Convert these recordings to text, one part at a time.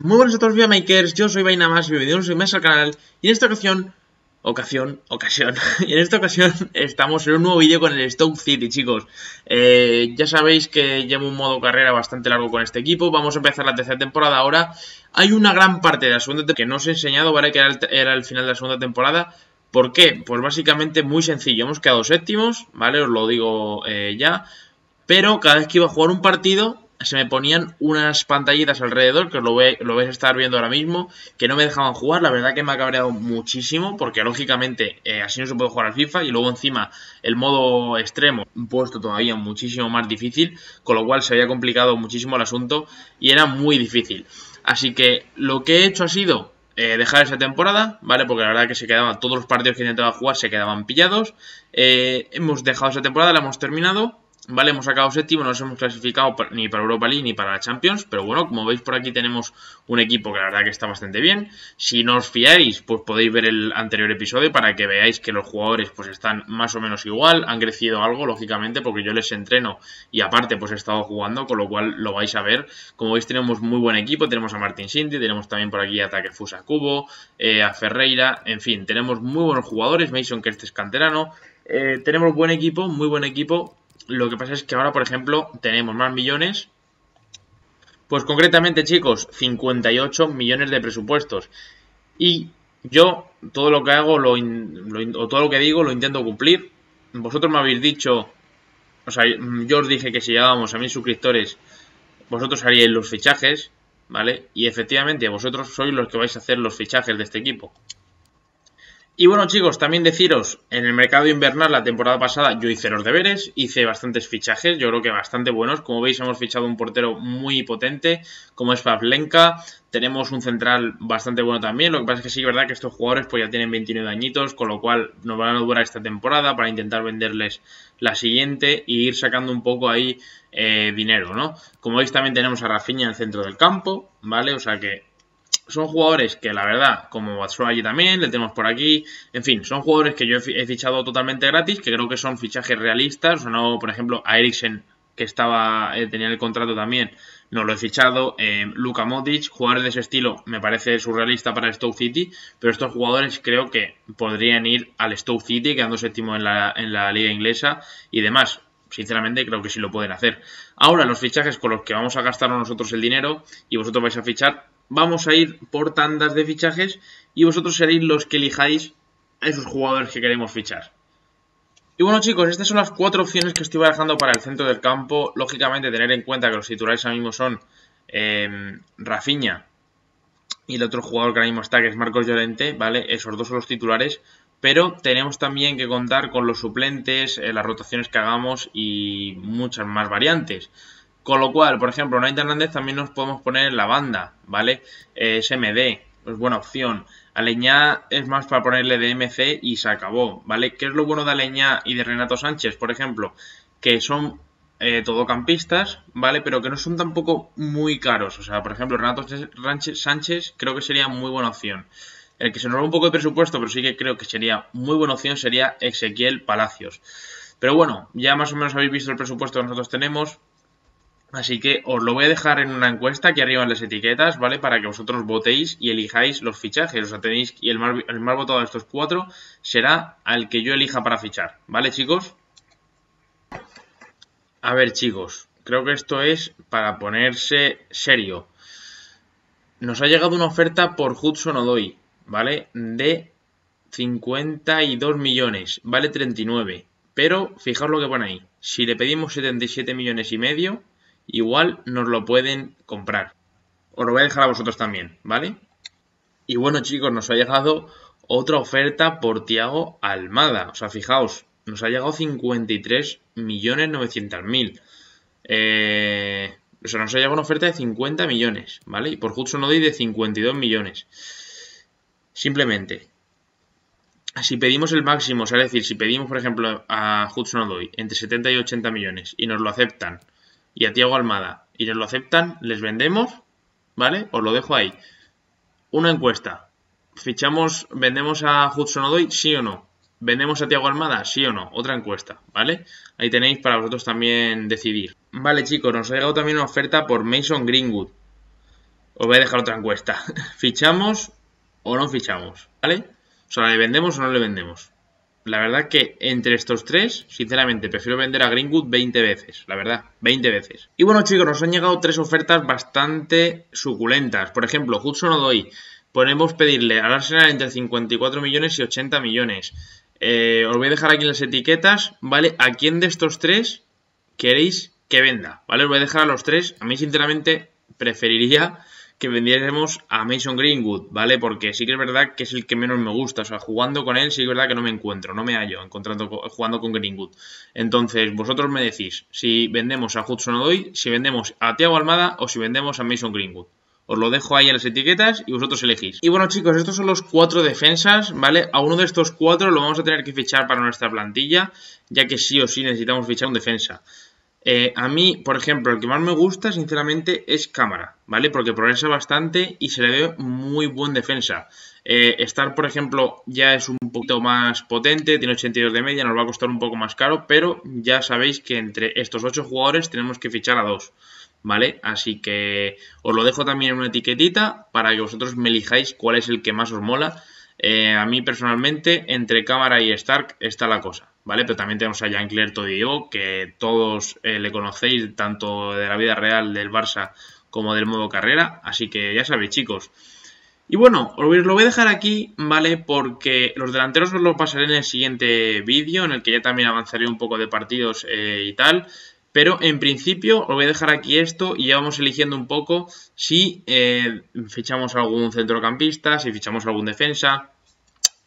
Muy buenas a todos makers, yo soy Vaina Más, bienvenidos un mes al canal y en esta ocasión, ocasión, ocasión, y en esta ocasión estamos en un nuevo vídeo con el Stone City chicos eh, Ya sabéis que llevo un modo carrera bastante largo con este equipo, vamos a empezar la tercera temporada ahora Hay una gran parte de la segunda temporada que no os he enseñado, ¿vale? Que era el, final de la segunda temporada ¿Por qué? Pues básicamente muy sencillo, hemos quedado séptimos, ¿vale? Os lo digo eh, ya pero cada vez que iba a jugar un partido se me ponían unas pantallitas alrededor, que lo, ve, lo vais a estar viendo ahora mismo, que no me dejaban jugar. La verdad que me ha cabreado muchísimo, porque lógicamente eh, así no se puede jugar al FIFA. Y luego encima el modo extremo, puesto todavía muchísimo más difícil, con lo cual se había complicado muchísimo el asunto y era muy difícil. Así que lo que he hecho ha sido eh, dejar esa temporada, ¿vale? Porque la verdad que se quedaban, todos los partidos que intentaba jugar se quedaban pillados. Eh, hemos dejado esa temporada, la hemos terminado Vale, hemos sacado séptimo, no nos hemos clasificado ni para Europa League ni para la Champions, pero bueno, como veis por aquí tenemos un equipo que la verdad que está bastante bien. Si no os fiáis, pues podéis ver el anterior episodio para que veáis que los jugadores pues están más o menos igual, han crecido algo, lógicamente, porque yo les entreno y aparte pues he estado jugando, con lo cual lo vais a ver. Como veis tenemos muy buen equipo, tenemos a Martin Sinti, tenemos también por aquí a Takefusa Cubo, eh, a Ferreira, en fin, tenemos muy buenos jugadores, Mason que este es canterano. Eh, tenemos buen equipo, muy buen equipo, lo que pasa es que ahora, por ejemplo, tenemos más millones. Pues concretamente, chicos, 58 millones de presupuestos. Y yo todo lo que hago lo todo lo que digo lo intento cumplir. Vosotros me habéis dicho, o sea, yo os dije que si llegábamos a mil suscriptores, vosotros haríais los fichajes, ¿vale? Y efectivamente, vosotros sois los que vais a hacer los fichajes de este equipo. Y bueno chicos, también deciros, en el mercado invernal la temporada pasada yo hice los deberes, hice bastantes fichajes, yo creo que bastante buenos, como veis hemos fichado un portero muy potente como es Pavlenka, tenemos un central bastante bueno también, lo que pasa es que sí verdad que estos jugadores pues ya tienen 29 añitos, con lo cual nos van a durar esta temporada para intentar venderles la siguiente y ir sacando un poco ahí eh, dinero, ¿no? Como veis también tenemos a Rafinha en el centro del campo, ¿vale? O sea que son jugadores que la verdad, como allí también, le tenemos por aquí, en fin, son jugadores que yo he fichado totalmente gratis, que creo que son fichajes realistas, o no, por ejemplo, a Eriksen, que estaba, eh, tenía el contrato también, no lo he fichado, eh, Luka Modric, jugadores de ese estilo, me parece surrealista para Stoke City, pero estos jugadores creo que podrían ir al Stoke City, quedando séptimo en la, en la liga inglesa y demás, sinceramente creo que sí lo pueden hacer. Ahora, los fichajes con los que vamos a gastar nosotros el dinero y vosotros vais a fichar vamos a ir por tandas de fichajes y vosotros seréis los que elijáis a esos jugadores que queremos fichar. Y bueno chicos, estas son las cuatro opciones que estoy dejando para el centro del campo. Lógicamente tener en cuenta que los titulares ahora mismo son eh, y el otro jugador que ahora mismo está que es Marcos Llorente, ¿vale? Esos dos son los titulares, pero tenemos también que contar con los suplentes, eh, las rotaciones que hagamos y muchas más variantes. Con lo cual, por ejemplo, Naita Hernández también nos podemos poner en la banda, ¿vale? Eh, SMD, es pues buena opción. Aleñá es más para ponerle de MC y se acabó, ¿vale? ¿Qué es lo bueno de Aleñá y de Renato Sánchez, por ejemplo? Que son eh, todocampistas, ¿vale? Pero que no son tampoco muy caros. O sea, por ejemplo, Renato Sánchez creo que sería muy buena opción. El que se nos va un poco de presupuesto, pero sí que creo que sería muy buena opción, sería Ezequiel Palacios. Pero bueno, ya más o menos habéis visto el presupuesto que nosotros tenemos. Así que os lo voy a dejar en una encuesta aquí arriba en las etiquetas, ¿vale? Para que vosotros votéis y elijáis los fichajes. O sea, tenéis. Y el más, votado de estos cuatro será al que yo elija para fichar, ¿vale, chicos? A ver, chicos. Creo que esto es para ponerse serio. Nos ha llegado una oferta por Hudson Odoy, ¿vale? De 52 millones, vale 39. Pero fijaos lo que pone ahí. Si le pedimos 77 millones y medio, igual nos lo pueden comprar. Os lo voy a dejar a vosotros también, ¿vale? Y bueno, chicos, nos ha llegado otra oferta por Tiago Almada. O sea, fijaos, nos ha llegado 53.900.000. Eh, o sea, nos ha llegado una oferta de 50 millones, ¿vale? Y por Hudson Odoi de 52 millones. Simplemente, si pedimos el máximo, o sea, es decir, si pedimos, por ejemplo, a Hudson Odoi entre 70 y 80 millones y nos lo aceptan y a Tiago Almada. Y nos lo aceptan, les vendemos, ¿vale? Os lo dejo ahí. Una encuesta. Fichamos, vendemos a Hudson Odoy, sí o no. ¿Vendemos a Tiago Almada? Sí o no. Otra encuesta, ¿vale? Ahí tenéis para vosotros también decidir. Vale, chicos, nos ha llegado también una oferta por Mason Greenwood. Os voy a dejar otra encuesta. ¿Fichamos o no fichamos? ¿Vale? O sea, ¿le vendemos o no le vendemos? la verdad que entre estos tres, sinceramente, prefiero vender a Greenwood 20 veces, la verdad, 20 veces. Y bueno, chicos, nos han llegado tres ofertas bastante suculentas. Por ejemplo, Hudson Odoi, podemos pedirle al Arsenal entre 54 millones y 80 millones. Eh, os voy a dejar aquí las etiquetas, ¿vale? ¿A quién de estos tres queréis que venda? ¿Vale? Os voy a dejar a los tres. A mí, sinceramente, preferiría que vendiésemos a Mason Greenwood, ¿vale? Porque sí que es verdad que es el que menos me gusta. O sea, jugando con él sí que es verdad que no me encuentro, no me hallo encontrando, jugando con Greenwood. Entonces, vosotros me decís si vendemos a Hudson Odoi, si vendemos a Tiago Almada o si vendemos a Mason Greenwood. Os lo dejo ahí en las etiquetas y vosotros elegís. Y bueno, chicos, estos son los cuatro defensas, ¿vale? A uno de estos cuatro lo vamos a tener que fichar para nuestra plantilla, ya que sí o sí necesitamos fichar un defensa. Eh, a mí, por ejemplo, el que más me gusta, sinceramente, es cámara, ¿vale? Porque progresa bastante y se le ve muy buen defensa. Eh, Star, por ejemplo, ya es un poquito más potente, tiene 82 de media, nos va a costar un poco más caro, pero ya sabéis que entre estos 8 jugadores tenemos que fichar a dos, ¿vale? Así que os lo dejo también en una etiquetita para que vosotros me elijáis cuál es el que más os mola eh, a mí personalmente, entre Cámara y Stark está la cosa, ¿vale? Pero también tenemos a Jean-Claire Todillo, que todos eh, le conocéis, tanto de la vida real del Barça como del modo carrera. Así que ya sabéis, chicos. Y bueno, os lo voy a dejar aquí, ¿vale? Porque los delanteros os lo pasaré en el siguiente vídeo, en el que ya también avanzaré un poco de partidos eh, y tal. Pero en principio os voy a dejar aquí esto y ya vamos eligiendo un poco si eh, fichamos algún centrocampista, si fichamos algún defensa,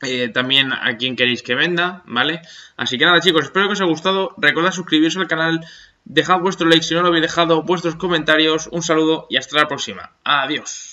eh, también a quien queréis que venda, ¿vale? Así que nada chicos, espero que os haya gustado, recordad suscribiros al canal, dejad vuestro like si no lo habéis dejado, vuestros comentarios, un saludo y hasta la próxima. Adiós.